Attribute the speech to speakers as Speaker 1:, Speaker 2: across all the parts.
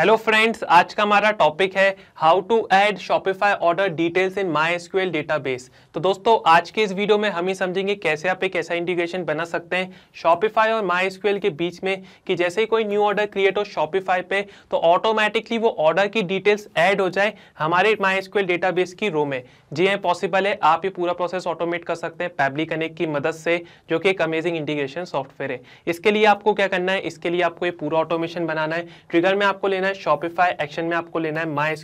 Speaker 1: Hello friends आज का हमारा टॉपिक है how to add Shopify order details in MySQL database तो दोस्तों आज के इस वीडियो में हम ही समझेंगे कैसे आप एक ऐसा इंटीग्रेशन बना सकते हैं शॉपिफाई और माई एसक्यूएल के बीच में कि जैसे ही कोई न्यू ऑर्डर क्रिएट हो शॉपिफाई पे तो ऑटोमेटिकली वो ऑर्डर की डिटेल्स ऐड हो जाए हमारे माई एसक्यूएल डेटाबेस की रो में जी हाँ पॉसिबल है आप ये पूरा प्रोसेस ऑटोमेट कर सकते हैं पैबली कनेक्ट की मदद से जो कि एक अमेजिंग इंटीग्रेशन सॉफ्टवेयर है इसके लिए आपको क्या करना है इसके लिए आपको ये पूरा ऑटोमेशन बनाना है ट्रिगर में आपको लेना है शॉपिफाई एक्शन में आपको लेना है माई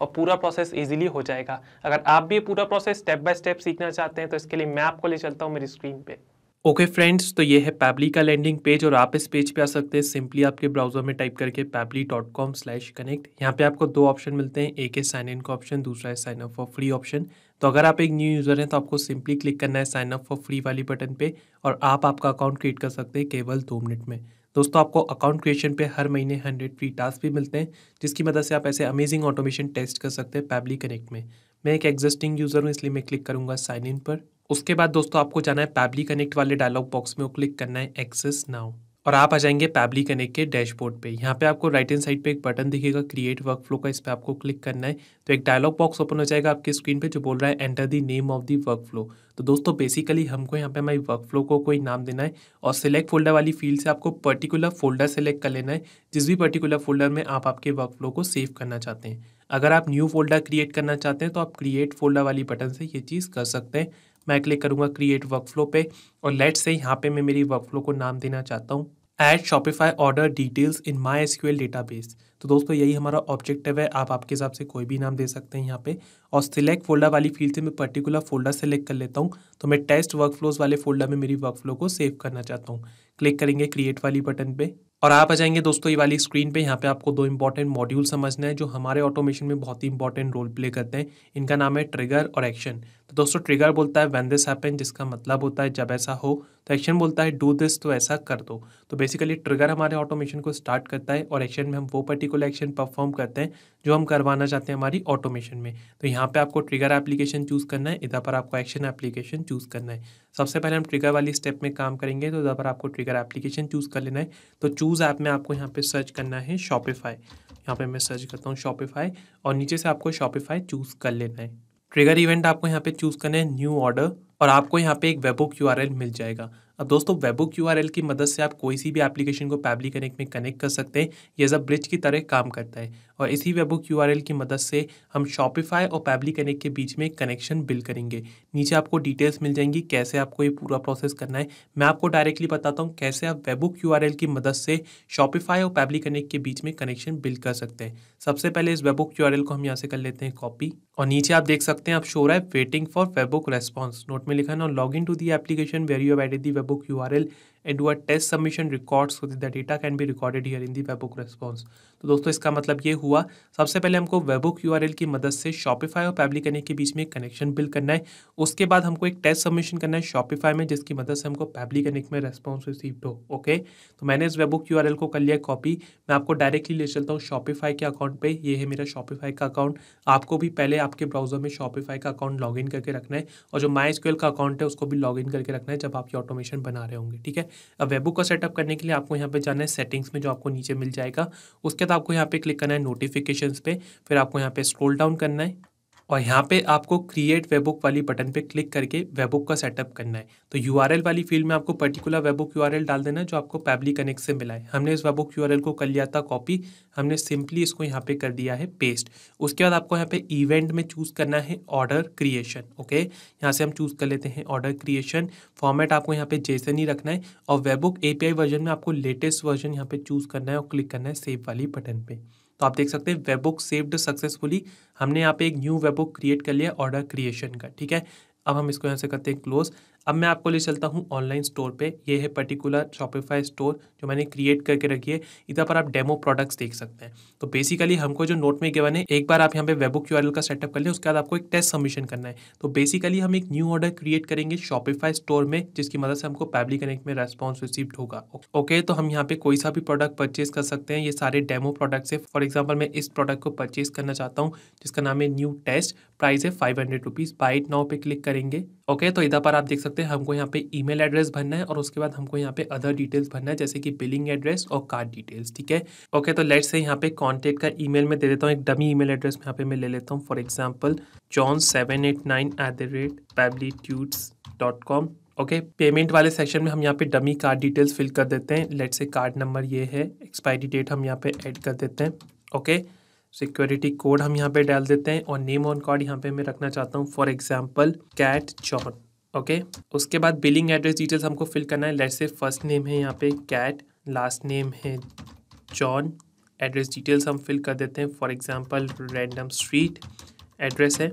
Speaker 1: और पूरा प्रोसेस ईजिली हो जाएगा अगर आप भी पूरा प्रोसेस स्टेप बाय स्टेप सीखना चाहते हैं तो इसके लिए मैं आपको ले चलता हूँ मेरी स्क्रीन पे ओके फ्रेंड्स तो ये है पैबली का लैंडिंग पेज और आप इस पेज पे आ सकते हैं सिंपली आपके ब्राउजर में टाइप करके Pabbly dot com slash connect यहाँ पे आपको दो ऑप्शन मिलते हैं एक है साइन इन का ऑप्शन दूसरा है sign up for free option तो अगर आप एक न्यू यूज़र हैं तो आपको सिंपली क्लिक करना है साइन अप फॉर फ्री वाली बटन पर और आप आपका अकाउंट क्रिएट कर सकते हैं केवल दो मिनट में दोस्तों आपको अकाउंट क्रिएशन पे हर महीने हंड्रेड फ्री टास्क भी मिलते हैं जिसकी मदद से आप ऐसे अमेजिंग ऑटोमेशन टेस्ट कर सकते हैं पैबली कनेक्ट में मैं एक एग्जिस्टिंग यूज़र हूँ इसलिए मैं क्लिक करूँगा साइन इन पर उसके बाद दोस्तों आपको जाना है पैबली कनेक्ट वाले डायलॉग बॉक्स में वो क्लिक करना है एक्सेस नाउ और आप आ जाएंगे पैबली कनेक्ट के डैशबोर्ड पे यहाँ पे आपको राइट हैंड साइड पे एक बटन दिखेगा क्रिएट वर्कफ्लो का इस पर आपको क्लिक करना है तो एक डायलॉग बॉक्स ओपन हो जाएगा आपके स्क्रीन पे जो बोल रहा है enter the name of the workflow तो दोस्तों बेसिकली हमको यहाँ पे हमारी वर्कफ्लो को कोई नाम देना है और सिलेक्ट फोल्डर वाली फील्ड से आपको पर्टिकुलर फोल्डर सेलेक्ट कर लेना है जिस भी पर्टिकुलर फोल्डर में आप आपके वर्कफ्लो को सेव करना चाहते हैं अगर आप न्यू फोल्डर क्रिएट करना चाहते हैं तो आप क्रिएट फोल्डर वाली बटन से ये चीज़ कर सकते हैं मैं क्लिक करूँगा क्रिएट वर्क फ्लो पे और लेट से यहाँ पे मैं मेरी वर्क फ्लो को नाम देना चाहता हूँ add Shopify order details in MySQL database तो दोस्तों यही हमारा ऑब्जेक्टिव है आप आपके हिसाब से कोई भी नाम दे सकते हैं यहाँ पे और सिलेक्ट फोल्डर वाली फील्ड से मैं पर्टिकुलर फोल्डर सेलेक्ट कर लेता हूँ तो मैं टेस्ट वर्क फ्लोज वाले फोल्डर में मेरी वर्क फ्लो को सेव करना चाहता हूँ क्लिक करेंगे क्रिएट वाली बटन पे और आप आ जाएंगे दोस्तों ये वाली स्क्रीन पे यहाँ पे आपको दो इंपॉर्टेंट मॉड्यूल समझना है जो हमारे ऑटोमेशन में बहुत ही इंपॉर्टेंट रोल प्ले करते हैं इनका नाम है ट्रिगर और एक्शन तो दोस्तों ट्रिगर बोलता है वैन दिस हैपन जिसका मतलब होता है जब ऐसा हो तो एक्शन बोलता है डू दिस तो ऐसा कर दो तो बेसिकली ट्रिगर हमारे ऑटोमेशन को स्टार्ट करता है और एक्शन में हम वो पर्टिकुलर एक्शन परफॉर्म करते हैं जो हम करवाना चाहते हैं हमारी ऑटोमेशन में तो यहाँ पर आपको ट्रिगर एप्लीकेशन चूज़ करना है इधर पर आपको एक्शन एप्लीकेशन चूज़ करना है सबसे पहले हम ट्रिगर वाली स्टेप में काम करेंगे तो इधर पर आपको ट्रिगर एप्लीकेशन चूज़ कर लेना है तो चूज़ ऐप में आपको यहाँ पर सर्च करना है शॉपिफाई यहाँ पे मैं सर्च करता हूँ शॉपिफाई और नीचे से आपको शॉपिफाई चूज़ कर लेना है ट्रिगर इवेंट आपको यहाँ पे चूज़ करना है न्यू ऑर्डर और आपको यहाँ पे एक वेबो क्यू मिल जाएगा अब दोस्तों वेबो क्यू की मदद से आप कोई सी भी एप्लीकेशन को पैबली कनेक्ट में कनेक्ट कर सकते हैं ये सब ब्रिज की तरह काम करता है और इसी वेबो क्यू की मदद से हम शॉपिफाई और पैबली कनेक्ट के बीच में कनेक्शन बिल करेंगे नीचे आपको डिटेल्स मिल जाएंगी कैसे आपको ये पूरा प्रोसेस करना है मैं आपको डायरेक्टली बताता हूँ कैसे आप वेबो क्यू की मदद से शॉपिफाई और पैबली कनेक्ट के बीच में कनेक्शन बिल कर सकते हैं सबसे पहले इस वेबो क्यू को हम यहाँ से कर लेते हैं कॉपी और नीचे आप देख सकते हैं आप शोर है waiting for webhook response note में लिखा है ना log in to the application where you added the webhook URL and do a test submission record so that the data can be recorded here in the webhook response. तो दोस्तों इसका मतलब ये हुआ सबसे पहले हमको वेबुक यू की मदद से शॉपिफाई और पैबली कनेक्ट के बीच में कनेक्शन बिल करना है उसके बाद हमको एक टेस्ट सबमिशन करना है शॉपिफाई में जिसकी मदद से हमको पैबली कनेक्ट में रेस्पॉन्स रिसीव हो ओके तो मैंने इस वेबुक यू को कर लिया कॉपी मैं आपको डायरेक्टली ले चलता हूँ शॉपिफाई के अकाउंट पर यह है मेरा शॉपिफाई का अकाउंट आपको भी पहले आपके ब्राउजर में शॉपिफाई का अकाउंट लॉग करके रखना है और जो माई का अकाउंट है उसको भी लॉग करके रखना है जब आप ऑटोमेशन बना रहे होंगे ठीक है अब वेबुक का सेटअप करने के लिए आपको यहाँ पर जाना है सेटिंग्स में जो आपको नीचे मिल जाएगा उसके बाद आपको यहाँ पे क्लिक करना है नोटिफिकेशंस पे फिर आपको यहाँ पे स्क्रॉल डाउन करना है और यहाँ पे आपको क्रिएट वेबुक वाली बटन पे क्लिक करके वेबुक का सेटअप करना है तो यू वाली फील्ड में आपको पर्टिकुलर वेबुक यू डाल देना है जो आपको पैबली कनेक्ट से मिला है हमने इस वेबुक यू को कर लिया था कॉपी हमने सिंपली इसको यहाँ पे कर दिया है पेस्ट उसके बाद आपको यहाँ पे इवेंट में चूज़ करना है ऑर्डर क्रिएशन ओके यहाँ से हम चूज़ कर लेते हैं ऑर्डर क्रिएशन फॉर्मेट आपको यहाँ पे जेसन ही रखना है और वेबुक आई वर्जन में आपको लेटेस्ट वर्जन यहाँ पे चूज़ करना है और क्लिक करना है सेव वाली बटन पे तो आप देख सकते हैं वेब बुक सेव्ड सक्सेसफुली हमने यहाँ पे एक न्यू वेब बुक क्रिएट कर लिया ऑर्डर क्रिएशन का ठीक है अब हम इसको यहाँ से करते हैं क्लोज अब मैं आपको ले चलता हूँ ऑनलाइन स्टोर पे ये है पर्टिकुलर शॉपिफाई स्टोर जो मैंने क्रिएट करके रखी है इधर पर आप डेमो प्रोडक्ट्स देख सकते हैं तो बेसिकली हमको जो नोट में गिवन है एक बार आप यहाँ पे वेबुक यू का सेटअप कर लें उसके बाद आपको एक टेस्ट सबमिशन करना है तो बेसिकली हम एक न्यू ऑर्डर क्रिएट करेंगे शॉपिफाई स्टोर में जिसकी मदद से हमको पैबली कनेक्ट में रेस्पॉन्स रिसीव होगा ओके तो हम यहाँ पे कोई सा भी प्रोडक्ट परचेज कर सकते हैं ये सारे डेमो प्रोडक्ट्स है फॉर एग्जाम्पल मैं इस प्रोडक्ट को परचेज करना चाहता हूँ जिसका नाम है न्यू टेस्ट प्राइस है five hundred rupees buy it now पे क्लिक करेंगे ओके तो इधर पर आप देख सकते हैं हमको यहाँ पे ईमेल एड्रेस भरना है और उसके बाद हमको यहाँ पे अदर डिटेल्स भरना है जैसे कि बिलिंग एड्रेस और कार्ड डिटेल्स ठीक है ओके तो लेट से यहाँ पे कॉन्टेक्ट का ई में दे देता हूँ एक डमी ई एड्रेस यहाँ पे मैं ले लेता हूँ for example John seven eight nine at the rate tuts dot com okay okay, payment वाले सेक्शन में हम यहाँ पे डमी कार्ड डिटेल्स फिल कर देते हैं लेट से कार्ड नंबर ये है एक्सपायरी डेट हम यहाँ पे ऐड कर देते हैं ओके okay? सिक्योरिटी कोड हम यहाँ पे डाल देते हैं और नेम ऑन कार्ड यहाँ पे मैं रखना चाहता हूँ for example Kat John okay उसके बाद बिलिंग एड्रेस डिटेल्स हमको फिल करना है लेट से फर्स्ट नेम है यहाँ पे कैट लास्ट नेम है जॉन एड्रेस डिटेल्स हम फिल कर देते हैं for example random street address है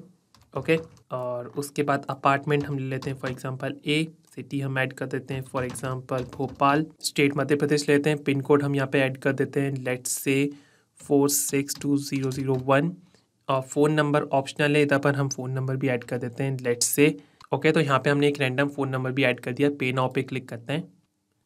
Speaker 1: ओके okay? और उसके बाद अपार्टमेंट हम ले लेते हैं फॉर एग्ज़ाम्पल ए सिटी हम ऐड कर देते हैं for example Bhopal state Madhya Pradesh लेते हैं पिन कोड हम यहाँ पे ऐड कर देते हैं let's say four six two zero zero one phone number optional है इधर पर हम फ़ोन नंबर भी ऐड कर देते हैं लेट्स से ओके तो यहाँ पे हमने एक रैंडम फ़ोन नंबर भी ऐड कर दिया पे नाव पे क्लिक करते हैं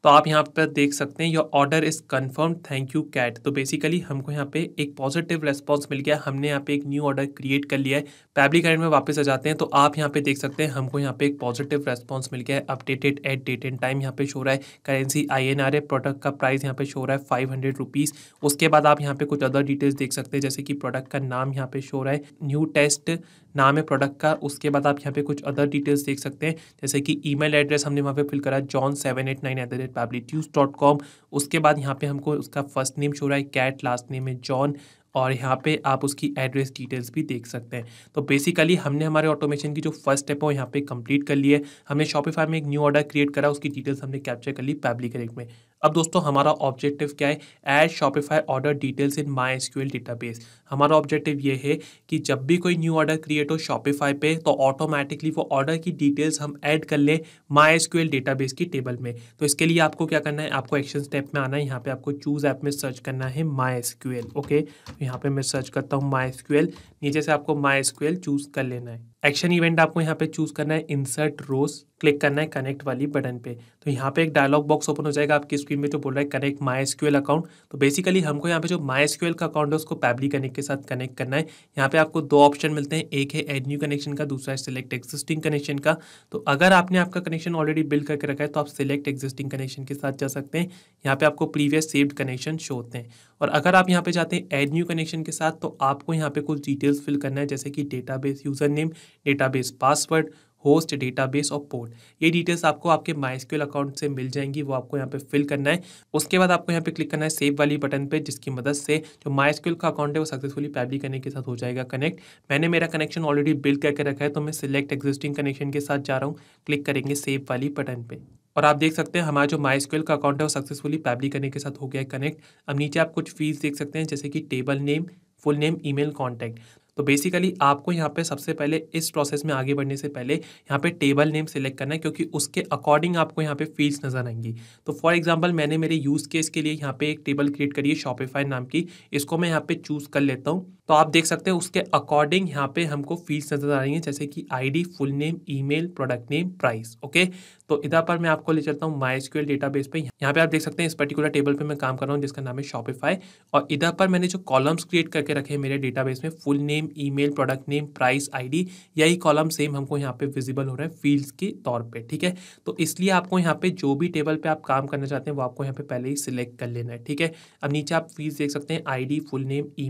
Speaker 1: तो आप यहाँ पर देख सकते हैं your order is confirm thank you Kat तो बेसिकली हमको यहाँ पे एक पॉजिटिव रेस्पॉन्स मिल गया हमने यहाँ पे एक न्यू ऑर्डर क्रिएट कर लिया है फैब्रिक एड में वापस आ जाते हैं तो आप यहाँ पे देख सकते हैं हमको यहाँ पे एक पॉजिटिव रेस्पॉन्स मिल गया है updated at date and time यहाँ पे शो रहा है currency I N R a product का प्राइस यहाँ पे शो रहा है फाइव हंड्रेड रुपीज़ उसके बाद आप यहाँ पे कुछ अदर डिटेल्स देख सकते हैं जैसे कि प्रोडक्ट का नाम यहाँ पे शो रहा है न्यू टेस्ट नाम है प्रोडक्ट का उसके बाद आप यहाँ पे कुछ अदर डिटेल्स देख सकते हैं जैसे कि ईमेल एड्रेस हमने वहाँ पे फिल करा John seven eight nine at the rate पैबलिट्यूज dot com उसके बाद यहाँ पे हमको उसका फर्स्ट नेम शो रहा है कैट लास्ट नेम है जॉन और यहाँ पे आप उसकी एड्रेस डिटेल्स भी देख सकते हैं तो बेसिकली हमने हमारे ऑटोमेशन की जो फर्स्ट स्टेप है वो यहाँ पे कंप्लीट कर ली है हमने शॉपिफाई में एक न्यू ऑर्डर क्रिएट करा उसकी डिटेल्स हमने कैप्चर कर ली पैब्लिक रेट में अब दोस्तों हमारा ऑब्जेक्टिव क्या है add Shopify order details in MySQL database हमारा ऑब्जेक्टिव ये है कि जब भी कोई न्यू ऑर्डर क्रिएट हो शॉपिफाई पे तो ऑटोमेटिकली वो ऑर्डर की डिटेल्स हम ऐड कर लें माई एसक्यूएल डेटाबेस की टेबल में तो इसके लिए आपको क्या करना है आपको एक्शन स्टेप में आना है यहाँ पे आपको चूज ऐप में सर्च करना है माई क्यूएल ओके यहाँ पे मैं सर्च करता हूँ माई क्यूएल नीचे से आपको माई क्यूएल चूज कर लेना है एक्शन इवेंट आपको यहाँ पे चूज करना है इंसर्ट रोज क्लिक करना है कनेक्ट वाली बटन पे तो यहाँ पे एक डायलॉग बॉक्स ओपन हो जाएगा आपकी स्क्रीन में जो बोल रहा है कनेक्ट माई एस अकाउंट तो बेसिकली हमको यहाँ पे जो माई एस का अकाउंट है उसको पैबली कनेक्ट के साथ कनेक्ट करना है यहाँ पे आपको दो ऑप्शन मिलते हैं एक है एड न्यू कनेक्शन का दूसरा है सिलेक्ट एक्जिस्टिंग कनेक्शन का तो अगर आपने आपका कनेक्शन ऑलरेडी बिल्ड करके रखा है तो आप सिलेक्ट एक्जिस्टिंग कनेक्शन के साथ जा सकते हैं यहाँ पे आपको प्रीवियस सेव्ड कनेक्शन शो होते हैं और अगर आप यहाँ पे जाते हैं एड न्यू कनेक्शन के साथ तो आपको यहाँ पे कुछ डिटेल्स फिल करना है जैसे कि database user name database password host database और पोर्ट ये डिटेल्स आपको आपके माइस्क्यूल अकाउंट से मिल जाएंगी वो आपको यहाँ पे फिल करना है उसके बाद आपको यहाँ पे क्लिक करना है सेव वाली बटन पे जिसकी मदद से जो माइस्क्यूल का अकाउंट है वो सक्सेसफुली पैबली करने के साथ हो जाएगा कनेक्ट मैंने मेरा कनेक्शन ऑलरेडी बिल्ड करके रखा है तो मैं सिलेक्ट एग्जिस्टिंग कनेक्शन के साथ जा रहा हूँ क्लिक करेंगे सेव वाली बटन पर और आप देख सकते हैं हमारा जो माई का अकाउंट है वो सक्सेसफुली पैबली करने के साथ हो गया है कनेक्ट अब नीचे आप कुछ फीस देख सकते हैं जैसे कि table name full name email contact तो बेसिकली आपको यहाँ पे सबसे पहले इस प्रोसेस में आगे बढ़ने से पहले यहाँ पे टेबल नेम सिलेक्ट करना है क्योंकि उसके अकॉर्डिंग आपको यहाँ पे फील्ड्स नजर आएंगी तो फॉर एग्जाम्पल मैंने मेरे यूज़ केस के लिए यहाँ पे एक टेबल क्रिएट करी है शॉपिफाई नाम की इसको मैं यहाँ पे चूज़ कर लेता हूँ तो आप देख सकते हैं उसके अकॉर्डिंग यहाँ पे हमको फीस नज़र आ रही है जैसे कि ID full name email product name price okay तो इधर पर मैं आपको ले चलता हूँ माई एसक्यूएल डेटाबेस पे यहाँ पे आप देख सकते हैं इस पर्टिकुलर टेबल पे मैं काम कर रहा हूँ जिसका नाम है शॉपिफाई और इधर पर मैंने जो कॉलम्स क्रिएट करके रखे हैं मेरे डेटाबेस में full name mail product name price D यही कॉलम सेम हमको यहाँ पे विजिबल हो रहे हैं फील्ड के तौर पर ठीक है तो इसलिए आपको यहाँ पे जो भी टेबल पर आप काम करना चाहते हैं वो आपको यहाँ पे पहले ही सिलेक्ट कर लेना है ठीक है अब नीचे आप फीस देख सकते हैं आई फुल नेम ई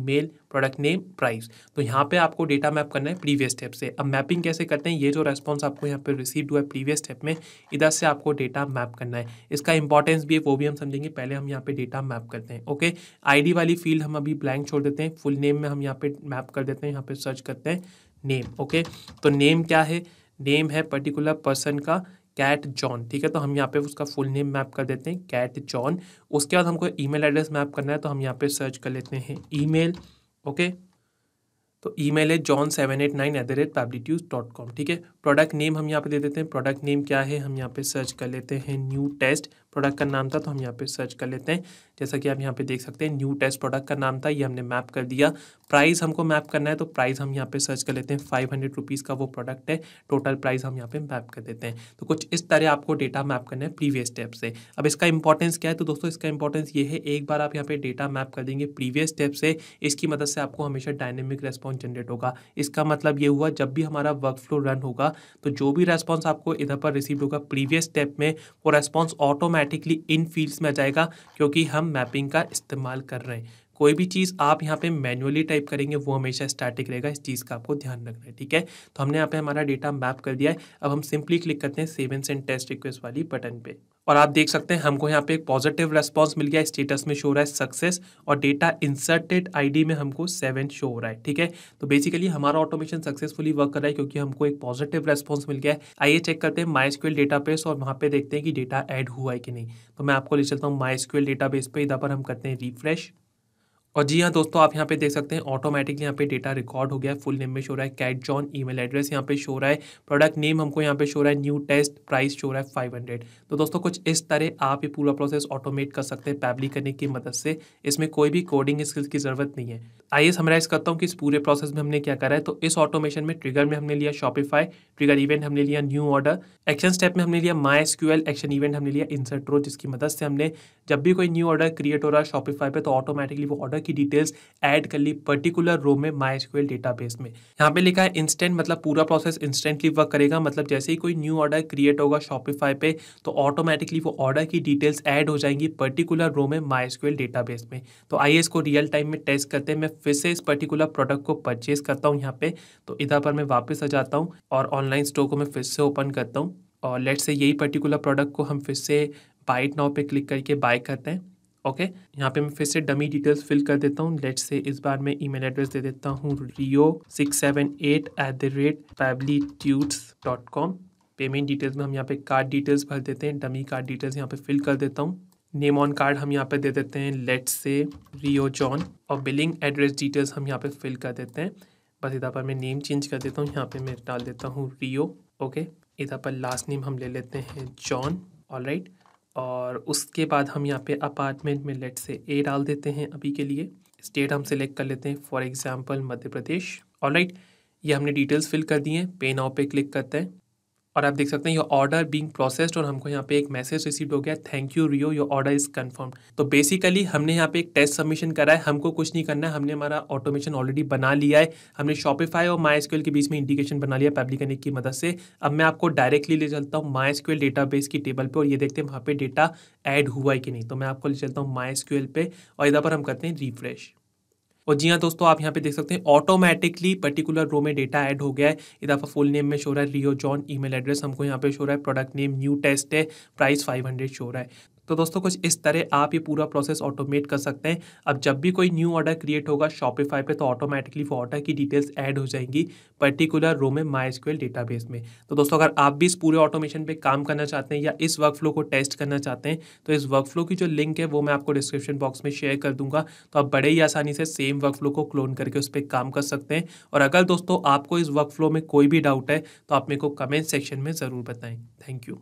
Speaker 1: प्रोडक्ट नेम प्राइस तो यहाँ पे आपको डेटा मैप करना है प्रीवियस स्टेप से अब मैपिंग कैसे करते हैं ये जो रेस्पॉन्स आपको यहाँ पे रिसीव हुआ है प्रीवियस स्टेप में इधर से आपको डेटा मैप करना है इसका इंपॉर्टेंस भी है वो भी हम समझेंगे पहले हम यहाँ पे डेटा मैप करते हैं ओके आईडी वाली फील्ड हम अभी ब्लैंक छोड़ देते हैं फुल नेम में हम यहाँ पे मैप कर देते हैं यहाँ पे सर्च करते हैं नेम ओके तो नेम क्या है नेम है पर्टिकुलर पर्सन का कैट जॉन ठीक है तो हम यहाँ पे उसका फुल नेम मैप कर देते हैं कैट जॉन उसके बाद हमको ईमेल एड्रेस मैप करना है तो हम यहाँ पे सर्च कर लेते हैं ईमेल ओके तो ईमेल है John seven eight nine at the rate पैबलिट्यूज dot com ठीक है प्रोडक्ट नेम हम यहाँ पे दे देते हैं प्रोडक्ट नेम क्या है हम यहाँ पे सर्च कर लेते हैं न्यू टेस्ट प्रोडक्ट का नाम था तो हम यहाँ पे सर्च कर लेते हैं जैसा कि आप यहाँ पे देख सकते हैं न्यू टेस्ट प्रोडक्ट का नाम था ये हमने मैप कर दिया प्राइस हमको मैप करना है तो प्राइस हम यहाँ पे सर्च कर लेते हैं फाइव हंड्रेड रुपीज़ का वो प्रोडक्ट है टोटल प्राइस हम यहाँ पे मैप कर देते हैं तो कुछ इस तरह आपको डेटा मैप करना है प्रीवियस स्टेप से अब इसका इंपॉर्टेंस क्या है तो दोस्तों इसका इंपॉर्टेंस ये है एक बार आप यहाँ पे डेटा मैप कर देंगे प्रीवियस स्टेप से इसकी मदद से आपको हमेशा डायनेमिक रेस्पॉन्स जनरेट होगा इसका मतलब ये हुआ जब भी हमारा वर्क फ्लो रन होगा तो जो भी रेस्पॉन्स आपको इधर पर रिसीव होगा प्रीवियस स्टेप में वो रेस्पॉन्स ऑटोमेटिक ऑटोमेटिकली इन फील्ड्स में आ जाएगा क्योंकि हम मैपिंग का इस्तेमाल कर रहे हैं कोई भी चीज़ आप यहाँ पे मैनुअली टाइप करेंगे वो हमेशा स्टैटिक रहेगा इस चीज़ का आपको ध्यान रखना है ठीक है तो हमने यहाँ पे हमारा डेटा मैप कर दिया है अब हम सिंपली क्लिक करते हैं seven and send test request वाली बटन पे और आप देख सकते हैं हमको यहाँ पे एक पॉजिटिव रेस्पॉन्स मिल गया स्टेटस में शो हो रहा है सक्सेस और डेटा इंसर्टेड आईडी में हमको सेवन शो हो रहा है ठीक है तो बेसिकली हमारा ऑटोमेशन सक्सेसफुली वर्क कर रहा है क्योंकि हमको एक पॉजिटिव रेस्पॉन्स मिल गया है आइए चेक करते हैं माई स्क्वेल डेटा और वहाँ पे देखते हैं कि डेटा एड हुआ है कि नहीं तो मैं आपको ले चलता हूँ माई स्क्वेल डेटा पे इधर पर हम करते हैं रिफ्रेश और जी हाँ दोस्तों आप यहाँ पे देख सकते हैं ऑटोमेटिकली यहाँ पे डेटा रिकॉर्ड हो गया है फुल नेम में शो रहा है कैट जॉन ईमेल एड्रेस यहाँ पे शो रहा है प्रोडक्ट नेम हमको यहाँ पे शो रहा है न्यू टेस्ट प्राइस शो रहा है फाइव हंड्रेड तो दोस्तों कुछ इस तरह आप ये पूरा प्रोसेस ऑटोमेट कर सकते हैं पैबली करने की मदद से इसमें कोई भी कोडिंग स्किल्स की ज़रूरत नहीं है आइए समराइज करता हूँ कि इस पूरे प्रोसेस में हमने क्या करा है तो इस ऑटोमेशन में ट्रिगर में हमने लिया शॉपिफाई ट्रिगर इवेंट हमने लिया न्यू ऑर्डर एक्शन स्टेप में हमने लिया माई एक्शन इवेंट हमने लिया इंसर्ट रो जिसकी मदद से हमने जब भी कोई न्यू ऑर्डर क्रिएट हो रहा है शॉपिफाई पर तो ऑटोमेटिकली वो ऑर्डर की डिटेल्स ऐड कर ली पर्टिकुलर रो में माई एसक्यूएल डेटाबेस में यहाँ पे लिखा है इंस्टेंट मतलब पूरा प्रोसेस इंस्टेंटली वर्क करेगा मतलब जैसे ही कोई न्यू ऑर्डर क्रिएट होगा शॉपिफाई पे तो ऑटोमेटिकली वो ऑर्डर की डिटेल्स ऐड हो जाएंगी पर्टिकुलर रो में माई एसक्यूएल डेटाबेस में तो आइए इसको रियल टाइम में टेस्ट करते हैं मैं फिर से इस पर्टिकुलर प्रोडक्ट को परचेज करता हूँ यहाँ पे तो इधर पर मैं वापस आ जाता हूँ और ऑनलाइन स्टोर को मैं फिर से ओपन करता हूँ और लेट से यही पर्टिकुलर प्रोडक्ट को हम फिर से बाइट नाउ पे क्लिक करके बाय करते हैं ओके okay? यहाँ पे मैं फिर से डमी डिटेल्स फिल कर देता हूँ लेट से इस बार मैं ईमेल एड्रेस दे देता हूँ Rio six seven eight at the rate tuts dot com payment details में हम यहाँ पे कार्ड डिटेल्स भर देते हैं डमी कार्ड डिटेल्स यहाँ पे फिल कर देता हूँ नेम ऑन कार्ड हम यहाँ पे दे देते हैं लेट से रियो जॉन और बिलिंग एड्रेस डिटेल्स हम यहाँ पे फिल कर देते हैं बस इधर पर मैं नेम चेंज कर देता हूँ यहाँ पे मैं डाल देता हूँ रियो ओके इधर पर लास्ट नेम हम ले लेते हैं जॉन ऑल राइट और उसके बाद हम यहाँ पे अपार्टमेंट में लेट से ए डाल देते हैं अभी के लिए स्टेट हम सेलेक्ट कर लेते हैं for example Madhya Pradesh all right right ये हमने डिटेल्स फिल कर दिए हैं पे नाव पे क्लिक करते हैं और आप देख सकते हैं योर ऑर्डर बीइंग प्रोसेस्ड और हमको यहाँ पे एक मैसेज रिसीव हो गया thank you Rio your order is confirm तो बेसिकली हमने यहाँ पे एक टेस्ट सबमिशन करा है हमको कुछ नहीं करना है हमने हमारा ऑटोमेशन ऑलरेडी बना लिया है हमने शॉपिफाई और माई के बीच में इंडिकेशन बना लिया पेब्लिकनिक की मदद से अब मैं आपको डायरेक्टली ले चलता हूँ माई बेस की टेबल पर और ये देखते हैं वहाँ पर डेटा ऐड हुआ है कि नहीं तो मैं आपको ले चलता हूँ माई पर और इधर पर हम करते हैं रिफ्रेश और जी हाँ दोस्तों आप यहाँ पे देख सकते हैं ऑटोमेटिकली पर्टिकुलर रो में डेटा ऐड हो गया है इधर आपका फुल नेम में शो रहा है रियो जॉन ईमेल एड्रेस हमको यहाँ पे शो रहा है प्रोडक्ट नेम न्यू टेस्ट है प्राइस 500 शो रहा है तो दोस्तों कुछ इस तरह आप ये पूरा प्रोसेस ऑटोमेट कर सकते हैं अब जब भी कोई न्यू ऑर्डर क्रिएट होगा शॉपिफाई पे तो ऑटोमेटिकली वो ऑर्डर की डिटेल्स ऐड हो जाएंगी पर्टिकुलर रो में माई एसक्यूएल डेटाबेस में तो दोस्तों अगर आप भी इस पूरे ऑटोमेशन पे काम करना चाहते हैं या इस वर्क फ्लो को टेस्ट करना चाहते हैं तो इस वर्क फ्लो की जो लिंक है वो मैं आपको डिस्क्रिप्शन बॉक्स में शेयर कर दूंगा तो आप बड़े ही आसानी से सेम वर्क फ्लो को क्लोन करके उस पर काम कर सकते हैं और अगर दोस्तों आपको इस वर्क फ्लो में कोई भी डाउट है तो आप मेरे को कमेंट सेक्शन में ज़रूर बताएँ थैंक यू